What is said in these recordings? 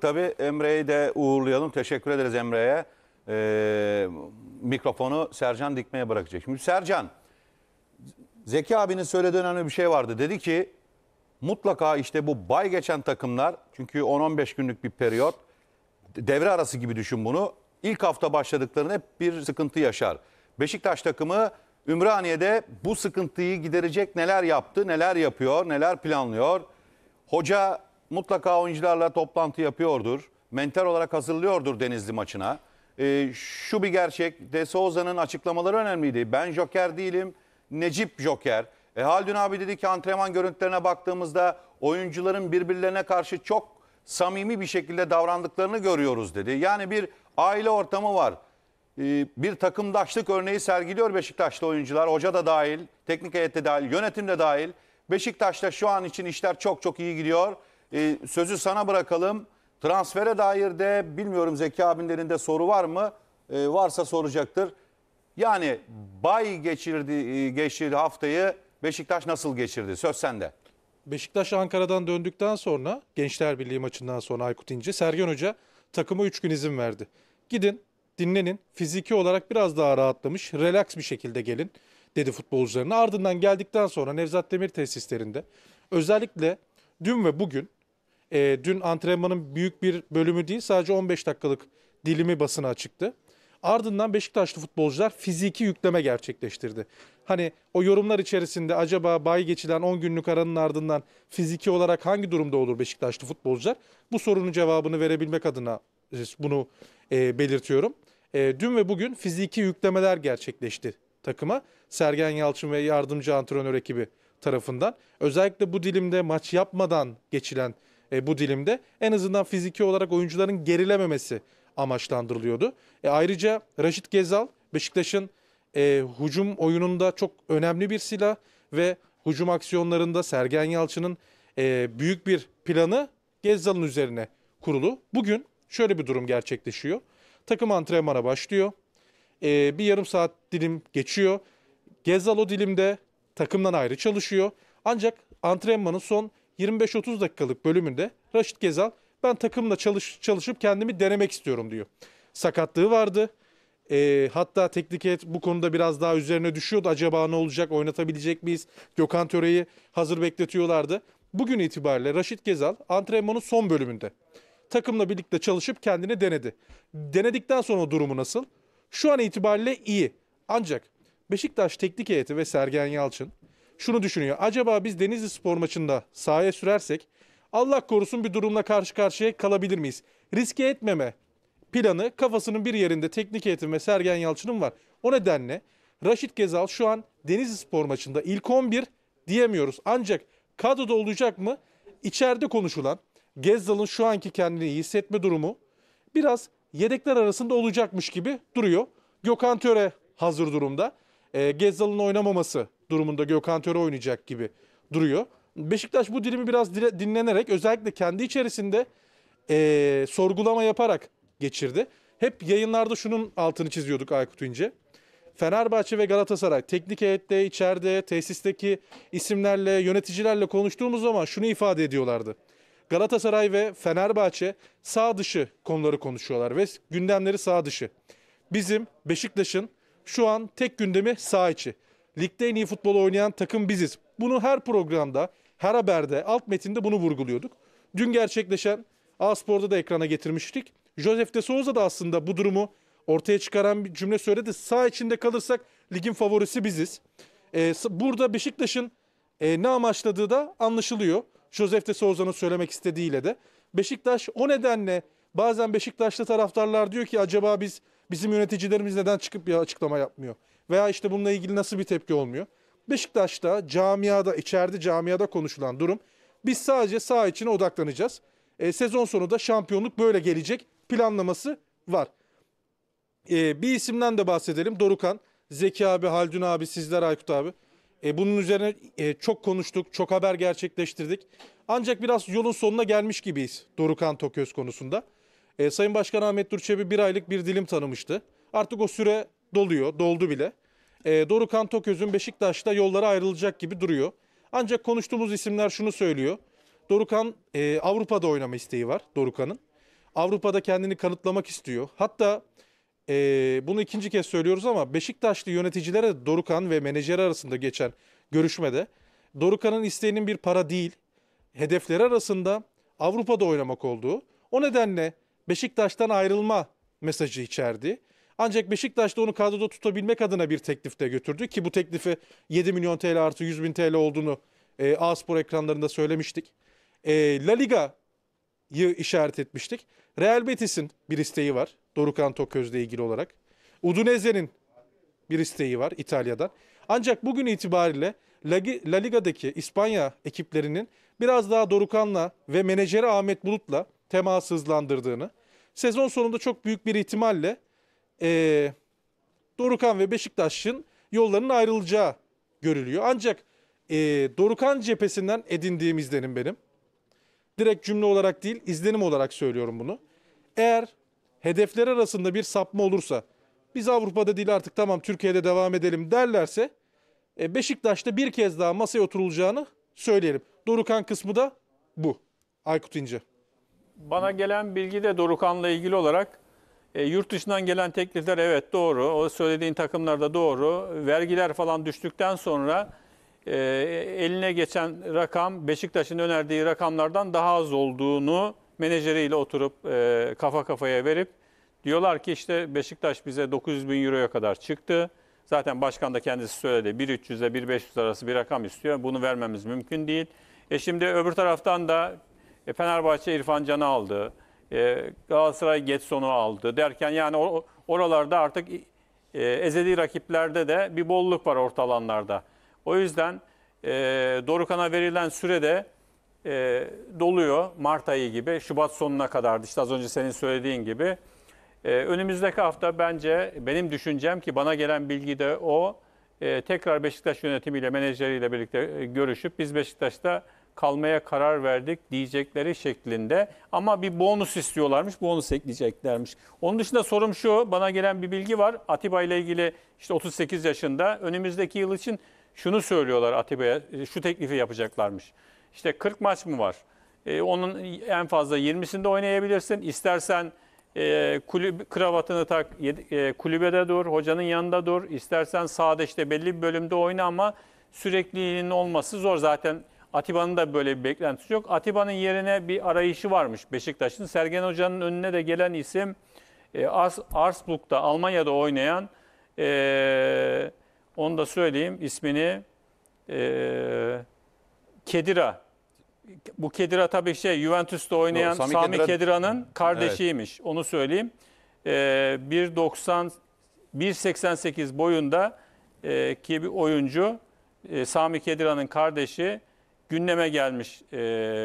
Tabii Emre'yi de uğurlayalım. Teşekkür ederiz Emre'ye. Ee, mikrofonu Sercan dikmeye bırakacak. Şimdi Sercan, Zeki abinin söylediği önemli bir şey vardı. Dedi ki mutlaka işte bu bay geçen takımlar çünkü 10-15 günlük bir periyot devre arası gibi düşün bunu. İlk hafta başladıklarında hep bir sıkıntı yaşar. Beşiktaş takımı Ümraniye'de bu sıkıntıyı giderecek neler yaptı, neler yapıyor, neler planlıyor. Hoca mutlaka oyuncularla toplantı yapıyordur. Mental olarak hazırlıyordur Denizli maçına. E, şu bir gerçek. De Souza'nın açıklamaları önemliydi. Ben Joker değilim. Necip Joker. E, Haldun abi dedi ki antrenman görüntülerine baktığımızda oyuncuların birbirlerine karşı çok samimi bir şekilde davrandıklarını görüyoruz dedi. Yani bir aile ortamı var. E, bir takımdaşlık örneği sergiliyor Beşiktaşlı oyuncular. Hoca da dahil, teknik heyet dahil, yönetim de dahil. Beşiktaş'ta şu an için işler çok çok iyi gidiyor. E, sözü sana bırakalım. Transfere dair de bilmiyorum Zeki abinlerin de soru var mı? E, varsa soracaktır. Yani bay geçirdi e, geçirdi haftayı Beşiktaş nasıl geçirdi? Söz sende. Beşiktaş Ankara'dan döndükten sonra Gençler Birliği maçından sonra Aykut İnce Sergen Hoca takıma 3 gün izin verdi. Gidin, dinlenin, fiziki olarak biraz daha rahatlamış, relax bir şekilde gelin dedi futbolcularına. Ardından geldikten sonra Nevzat Demir tesislerinde özellikle dün ve bugün e, dün antrenmanın büyük bir bölümü değil sadece 15 dakikalık dilimi basına çıktı. Ardından Beşiktaşlı futbolcular fiziki yükleme gerçekleştirdi. Hani o yorumlar içerisinde acaba bay geçilen 10 günlük aranın ardından fiziki olarak hangi durumda olur Beşiktaşlı futbolcular? Bu sorunun cevabını verebilmek adına bunu e, belirtiyorum. E, dün ve bugün fiziki yüklemeler gerçekleşti takıma. Sergen Yalçın ve yardımcı antrenör ekibi tarafından. Özellikle bu dilimde maç yapmadan geçilen e, bu dilimde. En azından fiziki olarak oyuncuların gerilememesi amaçlandırılıyordu. E, ayrıca Raşit Gezal Beşiktaş'ın e, hücum oyununda çok önemli bir silah ve hücum aksiyonlarında Sergen Yalçın'ın e, büyük bir planı Gezal'ın üzerine kurulu. Bugün şöyle bir durum gerçekleşiyor. Takım antrenmana başlıyor. E, bir yarım saat dilim geçiyor. Gezal o dilimde takımdan ayrı çalışıyor. Ancak antrenmanın son 25-30 dakikalık bölümünde Raşit Gezal ben takımla çalış, çalışıp kendimi denemek istiyorum diyor. Sakatlığı vardı. E, hatta teknik heyet bu konuda biraz daha üzerine düşüyordu. Acaba ne olacak oynatabilecek miyiz? Gökhan Töre'yi hazır bekletiyorlardı. Bugün itibariyle Raşit Gezal antrenmanın son bölümünde takımla birlikte çalışıp kendini denedi. Denedikten sonra durumu nasıl? Şu an itibariyle iyi. Ancak Beşiktaş teknik heyeti ve Sergen Yalçın şunu düşünüyor. Acaba biz Denizli spor maçında sahaya sürersek Allah korusun bir durumla karşı karşıya kalabilir miyiz? Riske etmeme planı kafasının bir yerinde teknik eğitim ve Sergen Yalçın'ın var. O nedenle Raşit Gezal şu an Denizli spor maçında ilk 11 diyemiyoruz. Ancak kadroda olacak mı? İçeride konuşulan Gezal'ın şu anki kendini iyi hissetme durumu biraz yedekler arasında olacakmış gibi duruyor. Gökhan Töre hazır durumda. Ee, Gezal'ın oynamaması durumunda Gökhan Töre oynayacak gibi duruyor. Beşiktaş bu dilimi biraz dinlenerek özellikle kendi içerisinde e, sorgulama yaparak geçirdi. Hep yayınlarda şunun altını çiziyorduk Aykut İnce. Fenerbahçe ve Galatasaray teknik heyette, içeride, tesisteki isimlerle, yöneticilerle konuştuğumuz zaman şunu ifade ediyorlardı. Galatasaray ve Fenerbahçe sağ dışı konuları konuşuyorlar ve gündemleri sağ dışı. Bizim Beşiktaş'ın şu an tek gündemi sağ içi. Ligde en iyi futbol oynayan takım biziz. Bunu her programda, her haberde, alt metinde bunu vurguluyorduk. Dün gerçekleşen A Spor'da da ekrana getirmiştik. Josef de Souza da aslında bu durumu ortaya çıkaran bir cümle söyledi. Sağ içinde kalırsak ligin favorisi biziz. Ee, burada Beşiktaş'ın e, ne amaçladığı da anlaşılıyor. Josef de Souza'nın söylemek istediğiyle de. Beşiktaş o nedenle bazen Beşiktaşlı taraftarlar diyor ki acaba biz bizim yöneticilerimiz neden çıkıp bir açıklama yapmıyor? Veya işte bununla ilgili nasıl bir tepki olmuyor? Beşiktaş'ta camiada, içeride camiada konuşulan durum. Biz sadece sağ içine odaklanacağız. E, sezon sonu da şampiyonluk böyle gelecek planlaması var. E, bir isimden de bahsedelim. Dorukan, Zeki abi, Haldun abi, sizler Aykut abi. E, bunun üzerine e, çok konuştuk, çok haber gerçekleştirdik. Ancak biraz yolun sonuna gelmiş gibiyiz Dorukan Toköz konusunda. E, Sayın Başkan Ahmet Durçebi bir aylık bir dilim tanımıştı. Artık o süre doluyor, doldu bile. E, Dorukan Toköz'ün Beşiktaş'ta yollara ayrılacak gibi duruyor. Ancak konuştuğumuz isimler şunu söylüyor. Dorukan e, Avrupa'da oynama isteği var Dorukan'ın. Avrupa'da kendini kanıtlamak istiyor. Hatta e, bunu ikinci kez söylüyoruz ama Beşiktaşlı yöneticilere Dorukan ve menajer arasında geçen görüşmede Dorukan'ın isteğinin bir para değil, hedefleri arasında Avrupa'da oynamak olduğu. O nedenle Beşiktaş'tan ayrılma mesajı içerdi. Ancak Beşiktaş da onu kadroda tutabilmek adına bir teklifte götürdü ki bu teklifi 7 milyon TL artı 100 bin TL olduğunu e, A-Spor ekranlarında söylemiştik. E, La Liga'yı işaret etmiştik. Real Betis'in bir isteği var Dorukan Toköz'le ilgili olarak. Udinese'nin bir isteği var İtalya'dan. Ancak bugün itibariyle La Liga'daki İspanya ekiplerinin biraz daha Dorukan'la ve menajeri Ahmet Bulut'la temas hızlandırdığını, sezon sonunda çok büyük bir ihtimalle e, Dorukan ve Beşiktaş'ın yollarının ayrılacağı görülüyor. Ancak e, Dorukan cephesinden edindiğim izlenim benim. Direkt cümle olarak değil, izlenim olarak söylüyorum bunu. Eğer hedefler arasında bir sapma olursa, biz Avrupa'da değil artık tamam Türkiye'de devam edelim derlerse, e, Beşiktaş'ta bir kez daha masaya oturulacağını söyleyelim. Dorukan kısmı da bu. Aykut İnce. Bana gelen bilgi de Dorukan'la ilgili olarak e, yurt dışından gelen teklifler evet doğru. O söylediğin takımlar da doğru. Vergiler falan düştükten sonra e, eline geçen rakam Beşiktaş'ın önerdiği rakamlardan daha az olduğunu menajeriyle oturup e, kafa kafaya verip diyorlar ki işte Beşiktaş bize 900 bin euroya kadar çıktı. Zaten başkan da kendisi söyledi 1.300'e 1.500 arası bir rakam istiyor. Bunu vermemiz mümkün değil. E şimdi öbür taraftan da e, Fenerbahçe İrfan Can'ı aldı. E, Galatasaray Getson'u aldı derken yani oralarda artık e, ezeli rakiplerde de bir bolluk var orta alanlarda. O yüzden e, Dorukan'a verilen sürede e, doluyor Mart ayı gibi. Şubat sonuna kadardı işte az önce senin söylediğin gibi. E, önümüzdeki hafta bence benim düşüncem ki bana gelen bilgi de o. tekrar Beşiktaş yönetimiyle, menajeriyle birlikte görüşüp biz Beşiktaş'ta kalmaya karar verdik diyecekleri şeklinde. Ama bir bonus istiyorlarmış, bonus ekleyeceklermiş. Onun dışında sorum şu, bana gelen bir bilgi var. Atiba ile ilgili işte 38 yaşında önümüzdeki yıl için şunu söylüyorlar Atiba'ya, e, şu teklifi yapacaklarmış. İşte 40 maç mı var? Ee, onun en fazla 20'sinde oynayabilirsin. İstersen e, kulüp, kravatını tak, e, kulübede dur, hocanın yanında dur. İstersen sahada işte belli bir bölümde oyna ama sürekliliğinin olması zor. Zaten Atiba'nın da böyle bir beklentisi yok. Atiba'nın yerine bir arayışı varmış Beşiktaş'ın. Sergen Hoca'nın önüne de gelen isim e, Ars, Arsbuk'ta Almanya'da oynayan e, onu da söyleyeyim ismini e, Kedira. Bu Kedira tabii şey Juventus'ta oynayan Sami, Sami Kedira... Kedira'nın kardeşiymiş. Evet. Onu söyleyeyim. E, 1.90 1.88 boyunda e, ki bir oyuncu e, Sami Kedira'nın kardeşi gündeme gelmiş. E,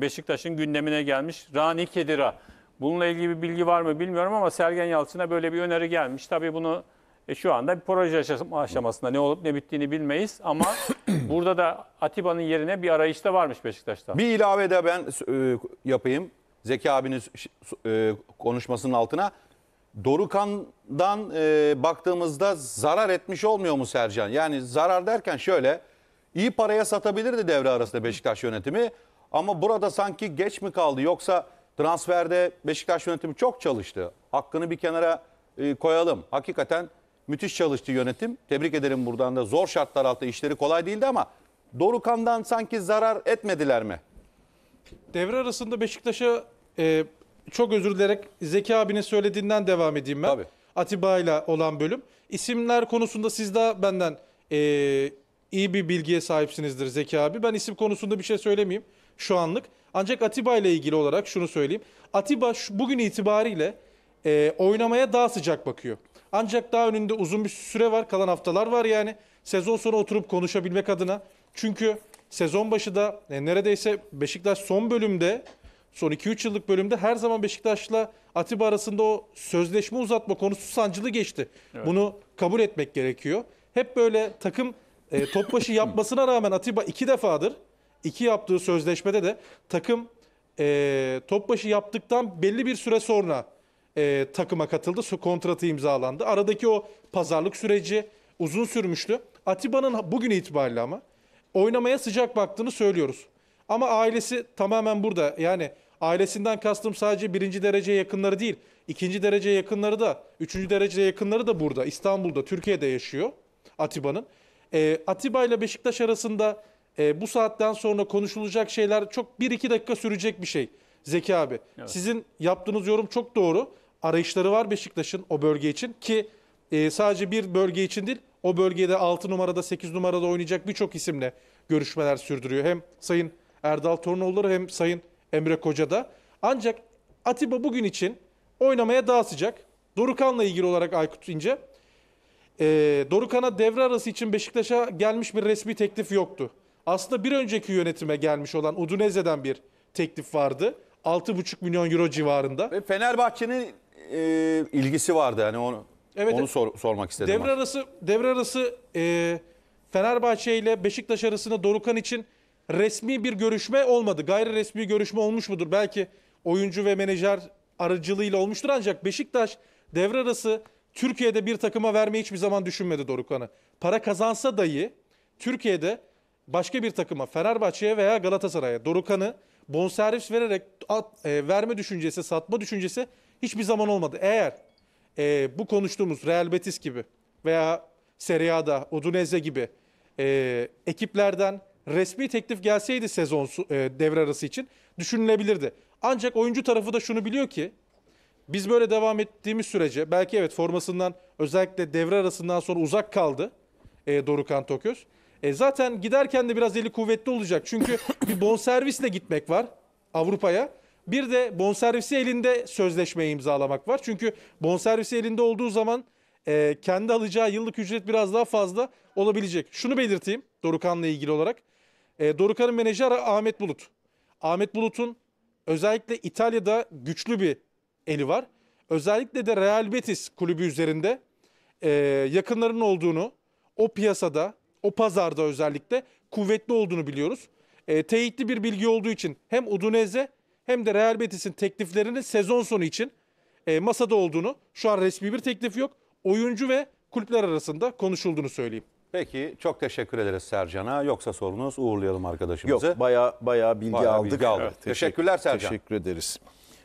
Beşiktaş'ın gündemine gelmiş. Rani Kedira. Bununla ilgili bir bilgi var mı bilmiyorum ama Sergen Yalçın'a böyle bir öneri gelmiş. Tabii bunu e, şu anda bir proje aşamasında ne olup ne bittiğini bilmeyiz ama burada da Atiba'nın yerine bir arayışta varmış Beşiktaş'ta. Bir ilave de ben e, yapayım. Zeki abinin konuşmasının altına. Dorukan'dan baktığımızda zarar etmiş olmuyor mu Sercan? Yani zarar derken şöyle İyi paraya satabilirdi devre arasında Beşiktaş yönetimi. Ama burada sanki geç mi kaldı yoksa transferde Beşiktaş yönetimi çok çalıştı. Hakkını bir kenara e, koyalım. Hakikaten müthiş çalıştı yönetim. Tebrik ederim buradan da. Zor şartlar altında işleri kolay değildi ama Dorukan'dan sanki zarar etmediler mi? Devre arasında Beşiktaş'a e, çok özür dilerek Zeki abinin söylediğinden devam edeyim ben. Tabii. Atiba ile olan bölüm. İsimler konusunda siz daha benden e, iyi bir bilgiye sahipsinizdir Zeki abi. Ben isim konusunda bir şey söylemeyeyim şu anlık. Ancak Atiba ile ilgili olarak şunu söyleyeyim. Atiba bugün itibariyle e, oynamaya daha sıcak bakıyor. Ancak daha önünde uzun bir süre var. Kalan haftalar var yani. Sezon sonu oturup konuşabilmek adına. Çünkü sezon başı da e, neredeyse Beşiktaş son bölümde son 2-3 yıllık bölümde her zaman Beşiktaş'la Atiba arasında o sözleşme uzatma konusu sancılı geçti. Evet. Bunu kabul etmek gerekiyor. Hep böyle takım e, Topbaşı yapmasına rağmen Atiba iki defadır iki yaptığı sözleşmede de takım e, Topbaşı yaptıktan belli bir süre sonra e, takıma katıldı. Kontratı imzalandı. Aradaki o pazarlık süreci uzun sürmüştü. Atiba'nın bugün itibariyle ama oynamaya sıcak baktığını söylüyoruz. Ama ailesi tamamen burada. Yani ailesinden kastım sadece birinci derece yakınları değil. ikinci derece yakınları da, üçüncü derece yakınları da burada. İstanbul'da, Türkiye'de yaşıyor Atiba'nın. E, Atiba ile Beşiktaş arasında e, bu saatten sonra konuşulacak şeyler çok 1-2 dakika sürecek bir şey. Zeki abi evet. sizin yaptığınız yorum çok doğru. Arayışları var Beşiktaş'ın o bölge için ki e, sadece bir bölge için değil o bölgede 6 numarada 8 numarada oynayacak birçok isimle görüşmeler sürdürüyor. Hem Sayın Erdal Torunoğulları hem Sayın Emre Koca da. Ancak Atiba bugün için oynamaya daha sıcak. Dorukan'la ilgili olarak Aykut İnce e, ee, Dorukhan'a devre arası için Beşiktaş'a gelmiş bir resmi teklif yoktu. Aslında bir önceki yönetime gelmiş olan Udinese'den bir teklif vardı. 6,5 milyon euro civarında. Ve Fenerbahçe'nin e, ilgisi vardı yani onu evet, onu sor, sormak istedim. Devre ben. arası devre arası e, Fenerbahçe ile Beşiktaş arasında Dorukan için resmi bir görüşme olmadı. Gayri resmi görüşme olmuş mudur? Belki oyuncu ve menajer aracılığıyla olmuştur ancak Beşiktaş devre arası Türkiye'de bir takıma vermeyi hiçbir zaman düşünmedi Dorukhan'ı. Para kazansa dahi Türkiye'de başka bir takıma Fenerbahçe'ye veya Galatasaray'a Dorukhan'ı bonservis vererek at, e, verme düşüncesi, satma düşüncesi hiçbir zaman olmadı. Eğer e, bu konuştuğumuz Real Betis gibi veya Serie A'da, Udinese gibi e, ekiplerden resmi teklif gelseydi sezon e, devre arası için düşünülebilirdi. Ancak oyuncu tarafı da şunu biliyor ki biz böyle devam ettiğimiz sürece belki evet formasından özellikle devre arasından sonra uzak kaldı e, Dorukan Toköz. E, zaten giderken de biraz eli kuvvetli olacak. Çünkü bir bonservisle gitmek var Avrupa'ya. Bir de bonservisi elinde sözleşmeyi imzalamak var. Çünkü bonservisi elinde olduğu zaman e, kendi alacağı yıllık ücret biraz daha fazla olabilecek. Şunu belirteyim Dorukan'la ilgili olarak. E, Dorukan'ın menajeri Ahmet Bulut. Ahmet Bulut'un özellikle İtalya'da güçlü bir eli var. Özellikle de Real Betis kulübü üzerinde e, yakınlarının olduğunu, o piyasada, o pazarda özellikle kuvvetli olduğunu biliyoruz. E, teyitli bir bilgi olduğu için hem Udinese hem de Real Betis'in tekliflerinin sezon sonu için e, masada olduğunu, şu an resmi bir teklif yok, oyuncu ve kulüpler arasında konuşulduğunu söyleyeyim. Peki çok teşekkür ederiz Sercan'a. Yoksa sorunuz uğurlayalım arkadaşımızı. Yok baya baya bilgi bayağı aldık. Bilgi aldık. Evet, teşekkür, Teşekkürler Sercan. Teşekkür ederiz.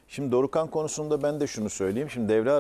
Şimdi Dorukan konusunda ben de şunu söyleyeyim. Şimdi devre